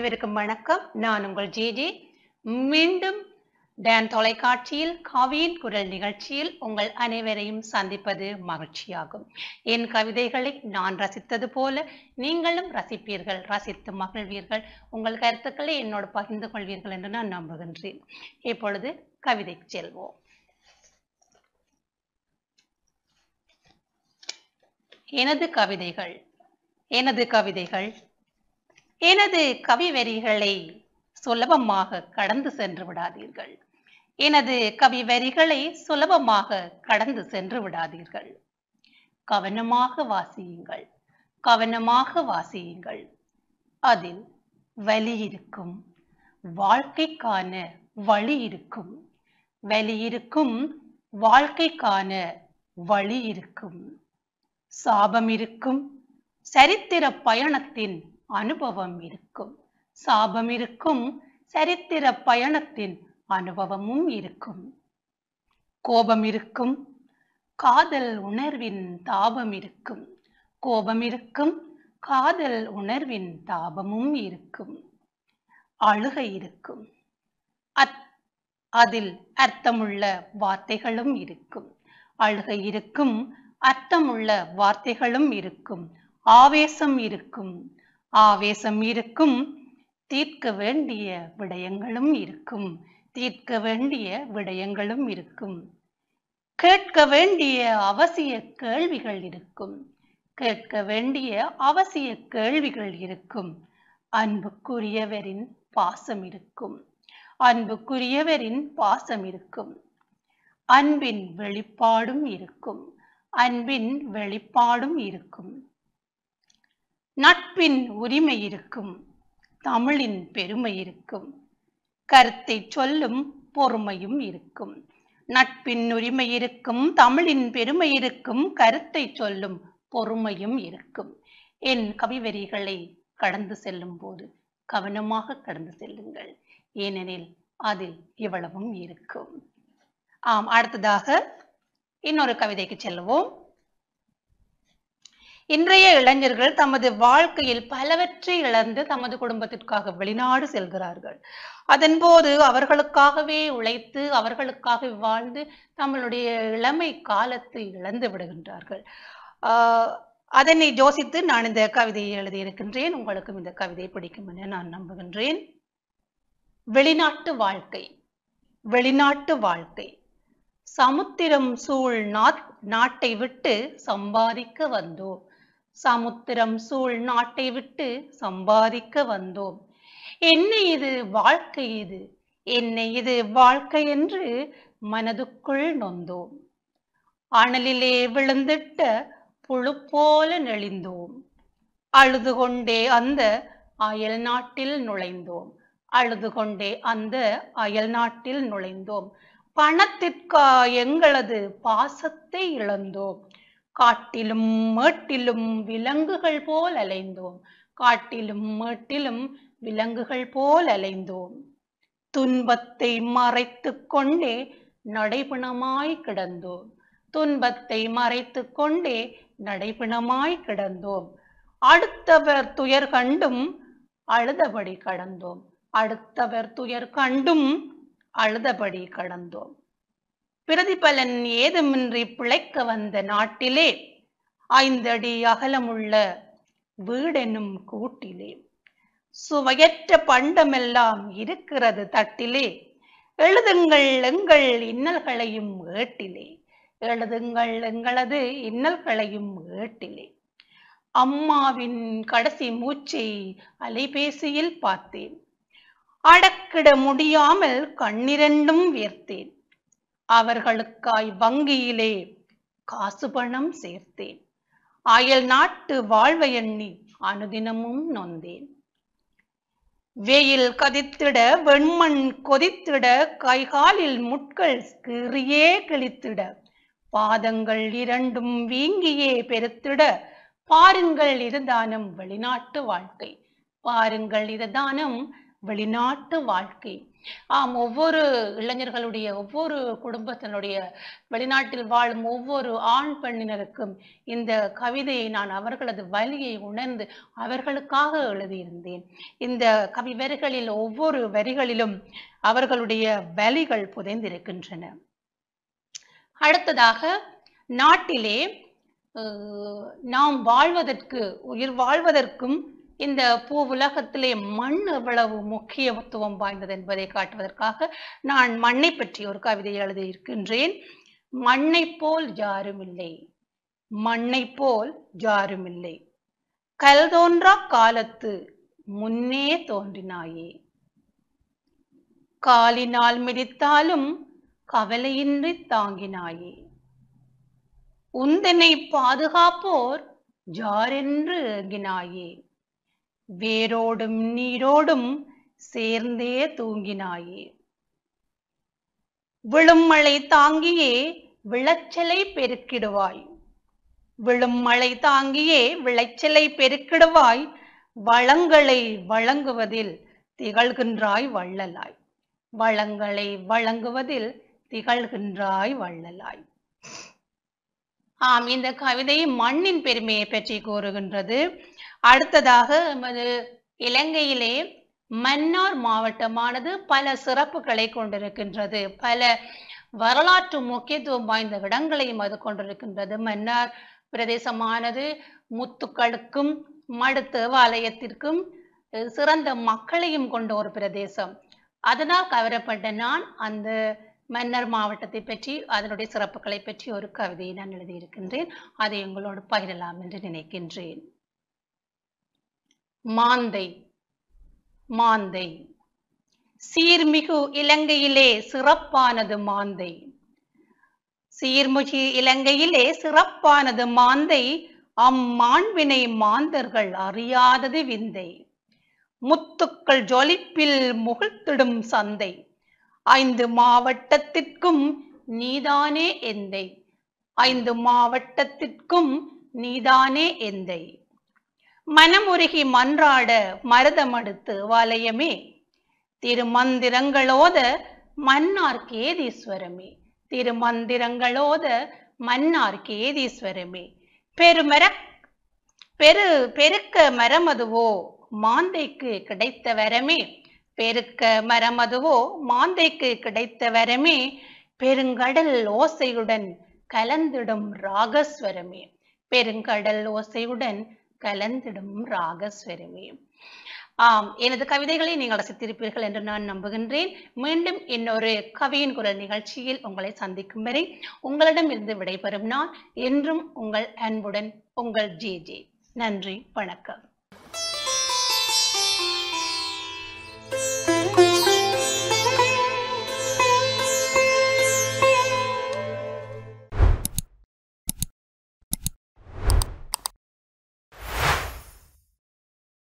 அனைவருக்கும் வணக்கம் நான் உங்கள் ஜே மீண்டும் டேன் தொலைக்காட்சியில் காவியின் குரல் நிகழ்ச்சியில் உங்கள் அனைவரையும் சந்திப்பது மகிழ்ச்சியாகும் என் கவிதைகளை நான் ரசித்தது போல நீங்களும் ரசிப்பீர்கள் ரசித்து மகிழ்வீர்கள் உங்கள் கருத்துக்களை என்னோடு பகிர்ந்து கொள்வீர்கள் என்று நான் நம்புகின்றேன் இப்பொழுது கவிதை செல்வோம் எனது கவிதைகள் எனது கவிதைகள் எனது கவி வெறிகளை சுலபமாக கடந்து சென்று விடாதீர்கள் எனது கவிவரிகளை சுலபமாக கடந்து சென்று விடாதீர்கள் கவனமாக வாசியுங்கள் கவனமாக வாசியுங்கள் அதில் வலி இருக்கும் வாழ்க்கைக்கான வழி இருக்கும் வலி இருக்கும் வாழ்க்கைக்கான வழி இருக்கும் சாபம் இருக்கும் சரித்திர பயணத்தின் அனுபவம் இருக்கும் சாபம் இருக்கும் சரித்திர பயணத்தின் அனுபவமும் இருக்கும் கோபம் இருக்கும் காதல் உணர்வின் தாபம் இருக்கும் கோபம் இருக்கும் காதல் உணர்வின் தாபமும் இருக்கும் அழுகை இருக்கும் அத் அதில் அர்த்தமுள்ள வார்த்தைகளும் இருக்கும் அழுகை இருக்கும் அர்த்தமுள்ள வார்த்தைகளும் இருக்கும் ஆவேசம் இருக்கும் ஆவேசம் இருக்கும் தீர்க்க வேண்டிய விடயங்களும் இருக்கும் தீர்க்க வேண்டிய விடயங்களும் இருக்கும் கேட்க வேண்டிய அவசிய கேள்விகள் இருக்கும் கேட்க வேண்டிய அவசிய கேள்விகள் இருக்கும் அன்புக்குரியவரின் பாசம் இருக்கும் அன்புக்குரியவரின் பாசம் இருக்கும் அன்பின் வெளிப்பாடும் இருக்கும் அன்பின் வெளிப்பாடும் இருக்கும் நட்பின் உரிமை இருக்கும் தமிழின் பெருமை இருக்கும் கருத்தை சொல்லும் பொறுமையும் இருக்கும் நட்பின் உரிமை இருக்கும் தமிழின் பெருமை இருக்கும் கருத்தை சொல்லும் பொறுமையும் இருக்கும் என் கவிவெறிகளை கடந்து செல்லும் போது கவனமாக கடந்து செல்லுங்கள் ஏனெனில் அதில் இவ்வளவும் இருக்கும் ஆம் அடுத்ததாக இன்னொரு கவிதைக்கு செல்வோம் இன்றைய இளைஞர்கள் தமது வாழ்க்கையில் பலவற்றை இழந்து தமது குடும்பத்திற்காக வெளிநாடு செல்கிறார்கள் அதன் போது அவர்களுக்காகவே உழைத்து அவர்களுக்காக வாழ்ந்து தங்களுடைய இளமை காலத்தை இழந்து விடுகின்றார்கள் அதனை யோசித்து நான் இந்த கவிதையை எழுதியிருக்கின்றேன் உங்களுக்கும் இந்த கவிதை பிடிக்கும் என நான் நம்புகின்றேன் வெளிநாட்டு வாழ்க்கை வெளிநாட்டு வாழ்க்கை சமுத்திரம் சூழ் நாட்டை விட்டு சம்பாதிக்க வந்தோம் சமுத்திரம் சூழ் நாட்டை விட்டு சம்பாதிக்க வந்தோம் என்ன இது வாழ்க்கை இது என்ன இது வாழ்க்கை என்று மனதுக்குள் நொந்தோம் அனலிலே விழுந்திட்ட புழு போல நெளிந்தோம் அழுது கொண்டே அந்த அயல் நாட்டில் நுழைந்தோம் அழுது கொண்டே அந்த அயல் நாட்டில் நுழைந்தோம் பணத்திற்கா எங்களது பாசத்தை இழந்தோம் காட்டிலும் மேட்டிலும் விலங்குகள் போல் அலைந்தோம் காட்டிலும் மேட்டிலும் விலங்குகள் போல் அலைந்தோம் துன்பத்தை மறைத்து கொண்டே நடைபிணமாய் கிடந்தோம் துன்பத்தை மறைத்து கொண்டே நடைபிணமாய் கிடந்தோம் அடுத்தவர் துயர் கண்டும் அழுதபடி கடந்தோம் அடுத்தவர் துயர் கண்டும் அழுதபடி கடந்தோம் பிரதிபலன் ஏதுமின்றி பிழைக்க வந்த நாட்டிலே ஐந்தடி அகலமுள்ள வீடெனும் கூட்டிலே சுவையற்ற பண்டமெல்லாம் இருக்கிறது தட்டிலே எழுதுங்கள் எங்கள் இன்னல்களையும் ஏட்டிலே எழுதுங்கள் எங்களது இன்னல்களையும் ஏட்டிலே அம்மாவின் கடைசி மூச்சை அலைபேசியில் பார்த்தேன் அடக்கிட முடியாமல் கண்ணிரண்டும் வியர்த்தேன் அவர்களுக்காய் வங்கியிலே காசு பணம் சேர்த்தேன் அயல் நாட்டு வாழ்வை எண்ணி அனுதினமும் நொந்தேன் வெயில் கதித்திட வெண்மண் கொதித்திட கைகாலில் முட்கள் கிறியே கிழித்திட பாதங்கள் இரண்டும் வீங்கியே பெருத்திட பாருங்கள் இருதானம் வெளிநாட்டு வாழ்க்கை பாருங்கள் இருதானம் வெளிநாட்டு வாழ்க்கை ஆம் ஒவ்வொரு இளைஞர்களுடைய ஒவ்வொரு குடும்பத்தினுடைய வெளிநாட்டில் வாழும் ஒவ்வொரு ஆண் பெண்ணினருக்கும் இந்த கவிதையை நான் அவர்களது வலியை உணர்ந்து அவர்களுக்காக எழுதியிருந்தேன் இந்த கவி வரிகளில் ஒவ்வொரு வரிகளிலும் அவர்களுடைய வலிகள் புதைந்திருக்கின்றன அடுத்ததாக நாட்டிலே நாம் வாழ்வதற்கு உயிர் வாழ்வதற்கும் இந்த பூ உலகத்திலே மண் எவ்வளவு முக்கியத்துவம் வாய்ந்தது என்பதை காட்டுவதற்காக நான் மண்ணை பற்றி ஒரு கவிதை எழுதியிருக்கின்றேன் மண்ணை போல் யாரும் இல்லை மண்ணை போல் யாரும் இல்லை கல் தோன்றா காலத்து முன்னே தோன்றினாயே காலினால் மிதித்தாலும் கவலையின்றி தாங்கினாயே உந்தனை பாதுகாப்போர் ஜாரென்று ஏங்கினாயே வேரோடும் நீரோடும் சேர்ந்தே தூங்கினாயே விழும் மழை தாங்கியே விளைச்சலை பெருக்கிடுவாய் விழும் மழை தாங்கியே விளைச்சலை பெருக்கிடுவாய் வளங்களை வழங்குவதில் திகழ்கின்றாய் வள்ளலாய் வளங்களை வழங்குவதில் திகழ்கின்றாய் வள்ளலாய் ஆம் இந்த கவிதை மண்ணின் பெருமையை பற்றி கூறுகின்றது அடுத்ததாக நமது இலங்கையிலே மன்னார் மாவட்டமானது பல சிறப்புகளை கொண்டிருக்கின்றது பல வரலாற்று முக்கியத்துவம் வாய்ந்த இடங்களையும் அது கொண்டிருக்கின்றது மன்னார் பிரதேசமானது முத்துக்களுக்கும் மடு தேவாலயத்திற்கும் சிறந்த மக்களையும் கொண்ட ஒரு பிரதேசம் அதனால் கவரப்பட்ட நான் அந்த மன்னர் மாவட்டத்தை பற்றி அதனுடைய சிறப்புகளை பற்றி ஒரு கவிதையை நான் எழுதியிருக்கின்றேன் அதை உங்களோடு பகிரலாம் என்று நினைக்கின்றேன் மாந்தை மாந்தை சீர்மிகு இலங்கையிலே சிறப்பானது மாந்தை சீர்முகி இலங்கையிலே சிறப்பானது மாந்தை அம்மாண்பினை மாந்தர்கள் அறியாதது விந்தை முத்துக்கள் ஜொலிப்பில் முகிழ்த்திடும் சந்தை ஐந்து மாவட்டத்திற்கும் நீதானே எந்தை ஐந்து மாவட்டத்திற்கும் நீதானே எந்தை மனமுருகி மன்றாட மருதமடுத்து வாலயமே திருமந்திரங்களோத மன்னார் கேதீஸ்வரமே திருமந்திரங்களோத மன்னார் கேதீஸ்வரமே பெருமர பெரு பெருக்க மரமதுவோ மாந்தைக்கு கிடைத்த வரமே பெருக்க மரமதுவோ மாந்தைக்கு கிடைத்த வரமே பெருங்கடல் ஓசையுடன் கலந்திடும் ராகஸ்வரமே பெருங்கடல் ஓசையுடன் கலந்திடும் ராகஸ்வரமே ஆம் எனது கவிதைகளை நீங்கள் ரசித்திருப்பீர்கள் என்று நான் நம்புகின்றேன் மீண்டும் இன்னொரு கவியின் குரல் நிகழ்ச்சியில் உங்களை சந்திக்கும் வரை உங்களிடமிருந்து விடைபெறும் நான் என்றும் உங்கள் அன்புடன் உங்கள் ஜே ஜே நன்றி வணக்கம்